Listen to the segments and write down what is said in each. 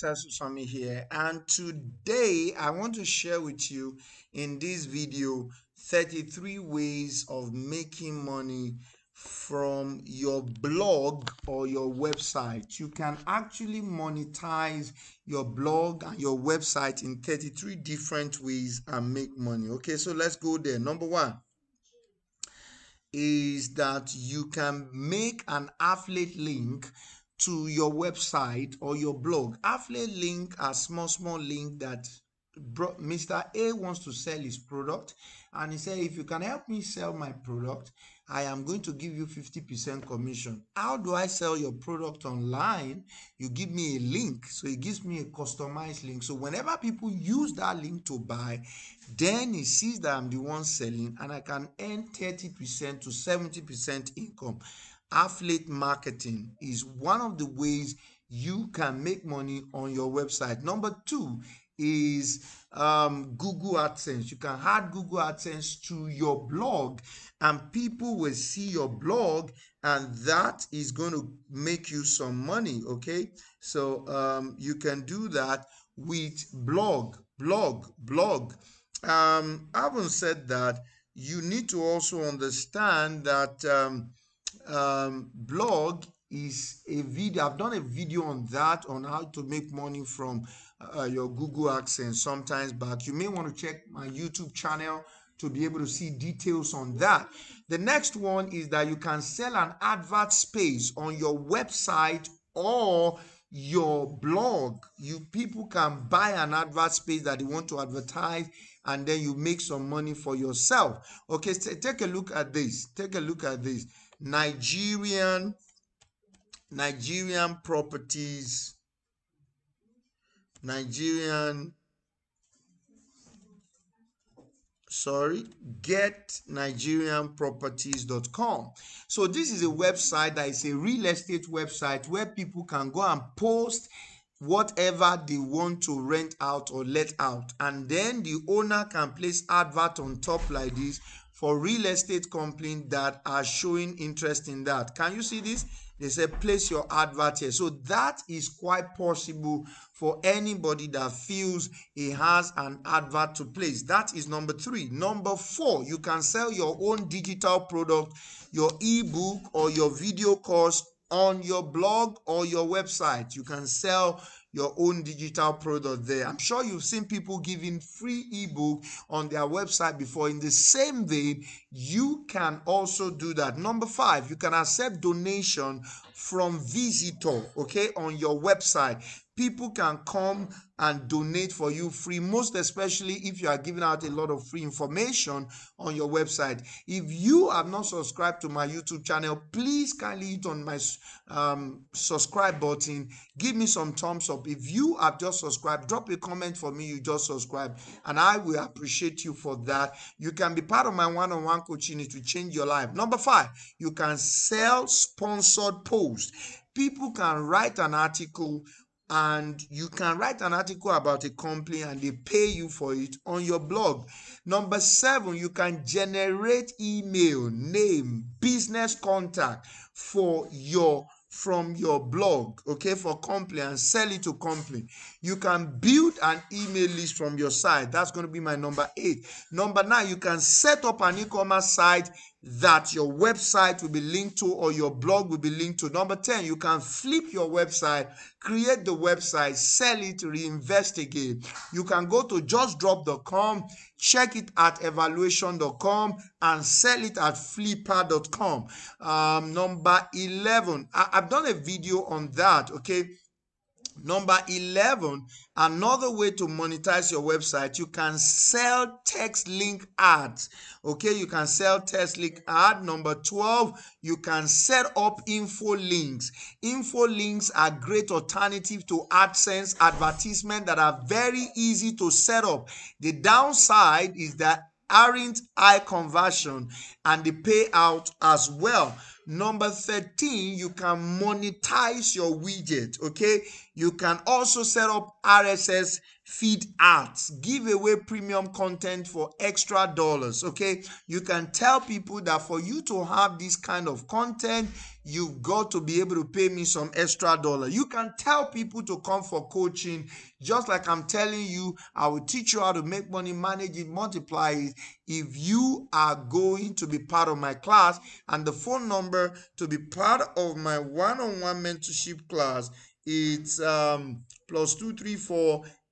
Dr. Susami here and today I want to share with you in this video 33 ways of making money from your blog or your website. You can actually monetize your blog and your website in 33 different ways and make money. Okay, so let's go there. Number one is that you can make an affiliate link to your website or your blog, affiliate link a small, small link that Mr. A wants to sell his product and he said, if you can help me sell my product, I am going to give you 50% commission. How do I sell your product online? You give me a link. So it gives me a customized link. So whenever people use that link to buy, then he sees that I'm the one selling and I can earn 30% to 70% income affiliate marketing is one of the ways you can make money on your website number two is um, Google AdSense. You can add Google AdSense to your blog, and people will see your blog, and that is going to make you some money. Okay, so um, you can do that with blog, blog, blog. Um, having said that, you need to also understand that um, um, blog is a video i've done a video on that on how to make money from uh, your google AdSense sometimes back you may want to check my youtube channel to be able to see details on that the next one is that you can sell an advert space on your website or your blog you people can buy an advert space that you want to advertise and then you make some money for yourself okay take a look at this take a look at this Nigerian Nigerian properties Nigerian sorry getnigerianproperties.com so this is a website that is a real estate website where people can go and post whatever they want to rent out or let out and then the owner can place advert on top like this for real estate companies that are showing interest in that. Can you see this? They say place your advert here. So that is quite possible for anybody that feels he has an advert to place. That is number three. Number four, you can sell your own digital product, your ebook or your video course on your blog or your website. You can sell your own digital product there. I'm sure you've seen people giving free ebook on their website before. In the same vein, you can also do that. Number five, you can accept donation from visitor, okay, on your website people can come and donate for you free, most especially if you are giving out a lot of free information on your website. If you have not subscribed to my YouTube channel, please kindly hit on my um, subscribe button. Give me some thumbs up. If you have just subscribed, drop a comment for me. You just subscribed, and I will appreciate you for that. You can be part of my one on one coaching to change your life. Number five, you can sell sponsored posts people can write an article and you can write an article about a company and they pay you for it on your blog. Number seven, you can generate email, name, business contact for your from your blog, okay, for company and sell it to company. You can build an email list from your site. That's going to be my number eight. Number nine, you can set up an e-commerce site that your website will be linked to or your blog will be linked to. Number 10, you can flip your website, create the website, sell it, reinvest again. You can go to justdrop.com, check it at evaluation.com, and sell it at flipper.com. Um, number 11, I, I've done a video on that, okay? Number 11, another way to monetize your website, you can sell text link ads. Okay, you can sell text link ad. Number 12, you can set up info links. Info links are great alternative to AdSense advertisement that are very easy to set up. The downside is that aren't high conversion and the payout as well. Number 13, you can monetize your widget. Okay. You can also set up RSS feed ads, give away premium content for extra dollars. Okay, you can tell people that for you to have this kind of content, you've got to be able to pay me some extra dollar. You can tell people to come for coaching, just like I'm telling you, I will teach you how to make money, manage it, multiply it. If you are going to be part of my class, and the phone number to be part of my one on one mentorship class, it's um, plus two three four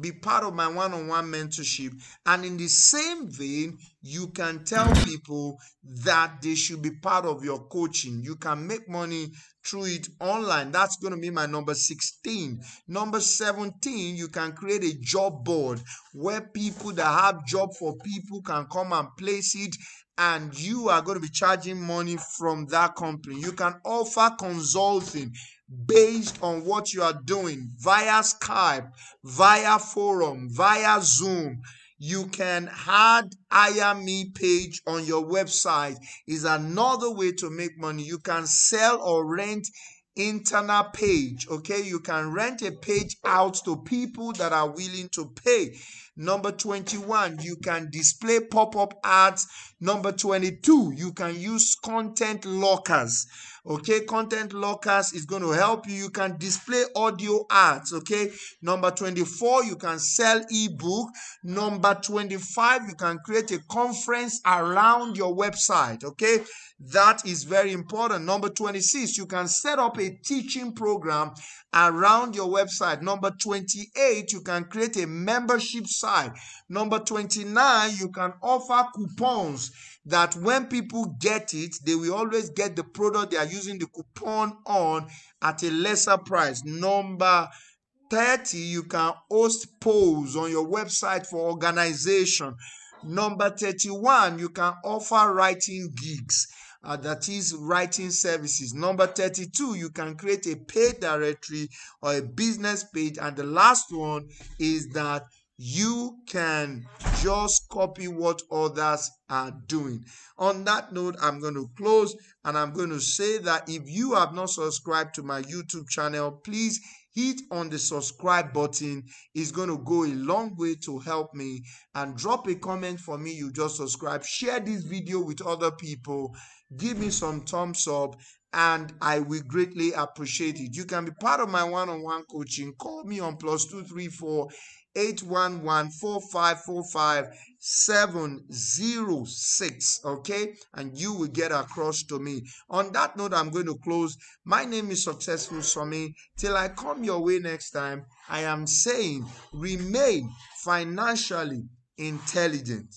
be part of my one on one mentorship. And in the same vein, you can tell people that they should be part of your coaching. You can make money through it online. That's going to be my number 16. Number 17, you can create a job board where people that have job for people can come and place it and you are going to be charging money from that company. You can offer consulting based on what you are doing via Skype, via forum, via Zoom. You can add IME me page on your website is another way to make money. You can sell or rent internal page. Okay, you can rent a page out to people that are willing to pay. Number 21, you can display pop up ads. Number 22, you can use content lockers. Okay, content lockers is going to help you. You can display audio ads. Okay, number 24, you can sell ebook. Number 25, you can create a conference around your website. Okay, that is very important. Number 26, you can set up a teaching program around your website. Number 28, you can create a membership site side. Number 29, you can offer coupons that when people get it, they will always get the product they are using the coupon on at a lesser price. Number 30, you can host polls on your website for organization. Number 31, you can offer writing gigs. Uh, that is writing services. Number 32, you can create a paid directory or a business page. And the last one is that you can just copy what others are doing. On that note, I'm going to close and I'm going to say that if you have not subscribed to my YouTube channel, please hit on the subscribe button. It's going to go a long way to help me and drop a comment for me. You just subscribe, share this video with other people, give me some thumbs up and I will greatly appreciate it. You can be part of my one-on-one -on -one coaching. Call me on plus two three four 811-4545-706 okay and you will get across to me on that note i'm going to close my name is successful Swami. till i come your way next time i am saying remain financially intelligent